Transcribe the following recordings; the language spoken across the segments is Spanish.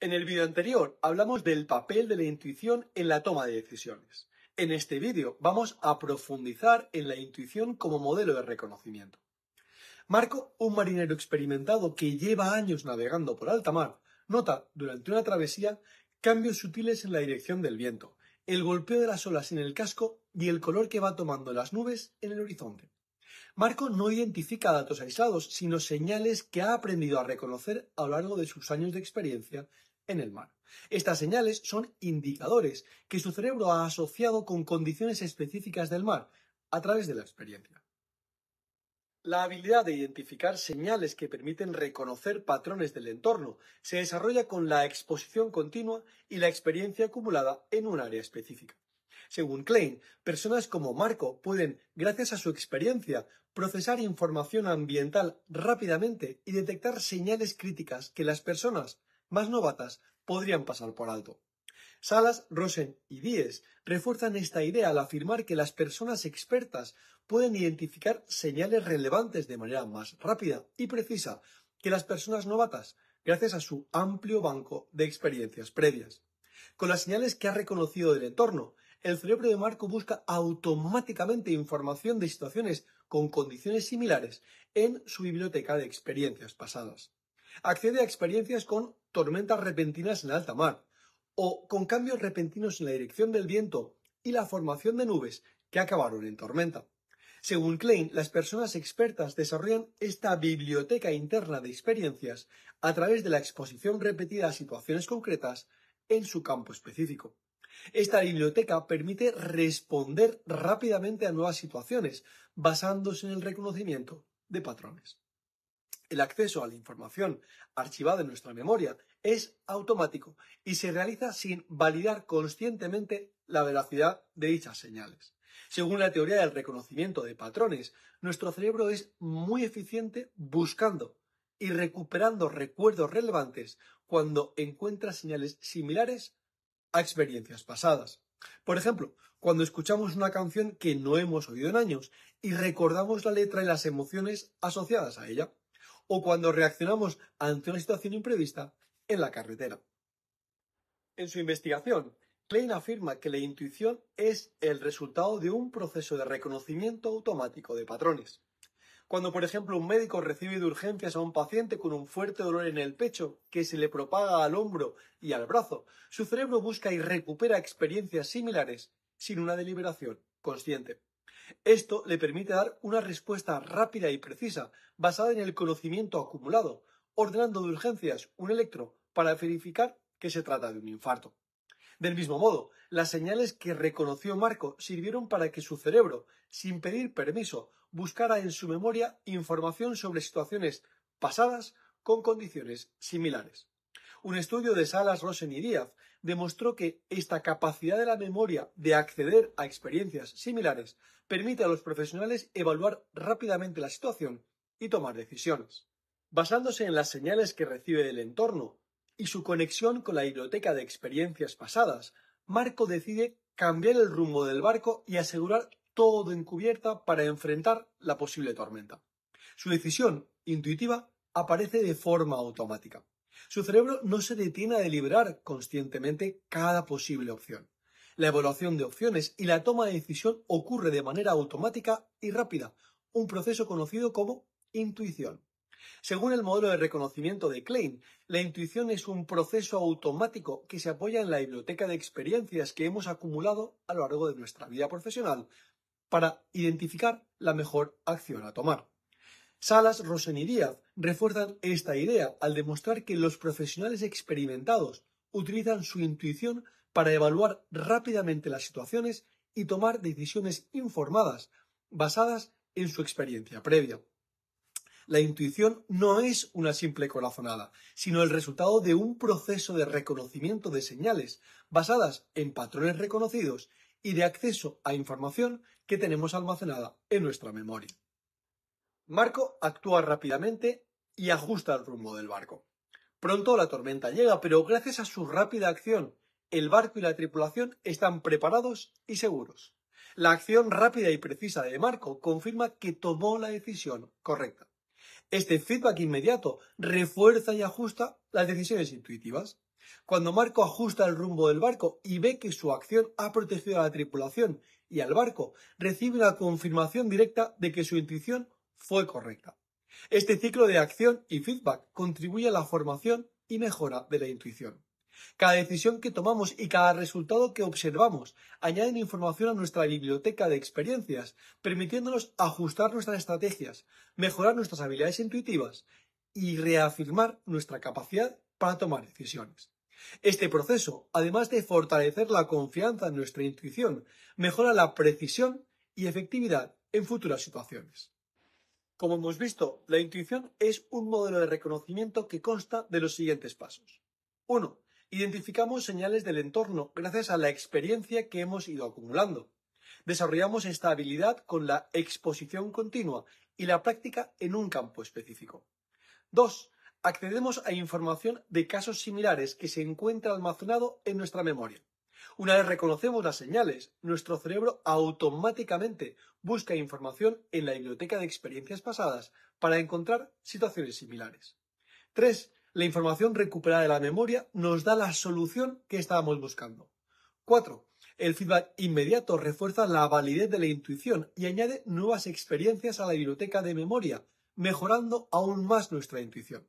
En el vídeo anterior hablamos del papel de la intuición en la toma de decisiones. En este vídeo vamos a profundizar en la intuición como modelo de reconocimiento. Marco, un marinero experimentado que lleva años navegando por alta mar, nota durante una travesía cambios sutiles en la dirección del viento, el golpeo de las olas en el casco y el color que va tomando las nubes en el horizonte. Marco no identifica datos aislados, sino señales que ha aprendido a reconocer a lo largo de sus años de experiencia en el mar. Estas señales son indicadores que su cerebro ha asociado con condiciones específicas del mar a través de la experiencia. La habilidad de identificar señales que permiten reconocer patrones del entorno se desarrolla con la exposición continua y la experiencia acumulada en un área específica. Según Klein, personas como Marco pueden, gracias a su experiencia, procesar información ambiental rápidamente y detectar señales críticas que las personas más novatas podrían pasar por alto. Salas, Rosen y Díez refuerzan esta idea al afirmar que las personas expertas pueden identificar señales relevantes de manera más rápida y precisa que las personas novatas, gracias a su amplio banco de experiencias previas. Con las señales que ha reconocido del entorno, el cerebro de Marco busca automáticamente información de situaciones con condiciones similares en su biblioteca de experiencias pasadas. Accede a experiencias con tormentas repentinas en alta mar o con cambios repentinos en la dirección del viento y la formación de nubes que acabaron en tormenta. Según Klein, las personas expertas desarrollan esta biblioteca interna de experiencias a través de la exposición repetida a situaciones concretas en su campo específico. Esta biblioteca permite responder rápidamente a nuevas situaciones basándose en el reconocimiento de patrones. El acceso a la información archivada en nuestra memoria es automático y se realiza sin validar conscientemente la veracidad de dichas señales. Según la teoría del reconocimiento de patrones, nuestro cerebro es muy eficiente buscando y recuperando recuerdos relevantes cuando encuentra señales similares a experiencias pasadas. Por ejemplo, cuando escuchamos una canción que no hemos oído en años y recordamos la letra y las emociones asociadas a ella o cuando reaccionamos ante una situación imprevista en la carretera. En su investigación, Klein afirma que la intuición es el resultado de un proceso de reconocimiento automático de patrones. Cuando, por ejemplo, un médico recibe de urgencias a un paciente con un fuerte dolor en el pecho que se le propaga al hombro y al brazo, su cerebro busca y recupera experiencias similares sin una deliberación consciente. Esto le permite dar una respuesta rápida y precisa, basada en el conocimiento acumulado, ordenando de urgencias un electro para verificar que se trata de un infarto. Del mismo modo, las señales que reconoció Marco sirvieron para que su cerebro, sin pedir permiso, buscara en su memoria información sobre situaciones pasadas con condiciones similares. Un estudio de Salas, Rosen y Díaz demostró que esta capacidad de la memoria de acceder a experiencias similares permite a los profesionales evaluar rápidamente la situación y tomar decisiones. Basándose en las señales que recibe del entorno y su conexión con la biblioteca de experiencias pasadas, Marco decide cambiar el rumbo del barco y asegurar todo en cubierta para enfrentar la posible tormenta. Su decisión intuitiva aparece de forma automática. Su cerebro no se detiene a deliberar conscientemente cada posible opción. La evaluación de opciones y la toma de decisión ocurre de manera automática y rápida, un proceso conocido como intuición. Según el modelo de reconocimiento de Klein, la intuición es un proceso automático que se apoya en la biblioteca de experiencias que hemos acumulado a lo largo de nuestra vida profesional para identificar la mejor acción a tomar. Salas, Rosen y Díaz refuerzan esta idea al demostrar que los profesionales experimentados utilizan su intuición para evaluar rápidamente las situaciones y tomar decisiones informadas basadas en su experiencia previa. La intuición no es una simple corazonada, sino el resultado de un proceso de reconocimiento de señales basadas en patrones reconocidos y de acceso a información que tenemos almacenada en nuestra memoria. Marco actúa rápidamente y ajusta el rumbo del barco. Pronto la tormenta llega, pero gracias a su rápida acción, el barco y la tripulación están preparados y seguros. La acción rápida y precisa de Marco confirma que tomó la decisión correcta. Este feedback inmediato refuerza y ajusta las decisiones intuitivas. Cuando Marco ajusta el rumbo del barco y ve que su acción ha protegido a la tripulación y al barco, recibe una confirmación directa de que su intuición fue correcta. Este ciclo de acción y feedback contribuye a la formación y mejora de la intuición. Cada decisión que tomamos y cada resultado que observamos añaden información a nuestra biblioteca de experiencias, permitiéndonos ajustar nuestras estrategias, mejorar nuestras habilidades intuitivas y reafirmar nuestra capacidad para tomar decisiones. Este proceso, además de fortalecer la confianza en nuestra intuición, mejora la precisión y efectividad en futuras situaciones. Como hemos visto, la intuición es un modelo de reconocimiento que consta de los siguientes pasos. 1. Identificamos señales del entorno gracias a la experiencia que hemos ido acumulando. Desarrollamos esta habilidad con la exposición continua y la práctica en un campo específico. 2. Accedemos a información de casos similares que se encuentra almacenado en nuestra memoria. Una vez reconocemos las señales, nuestro cerebro automáticamente busca información en la biblioteca de experiencias pasadas para encontrar situaciones similares. 3. La información recuperada de la memoria nos da la solución que estábamos buscando. 4. El feedback inmediato refuerza la validez de la intuición y añade nuevas experiencias a la biblioteca de memoria, mejorando aún más nuestra intuición.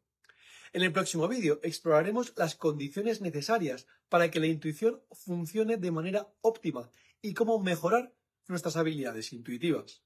En el próximo vídeo exploraremos las condiciones necesarias para que la intuición funcione de manera óptima y cómo mejorar nuestras habilidades intuitivas.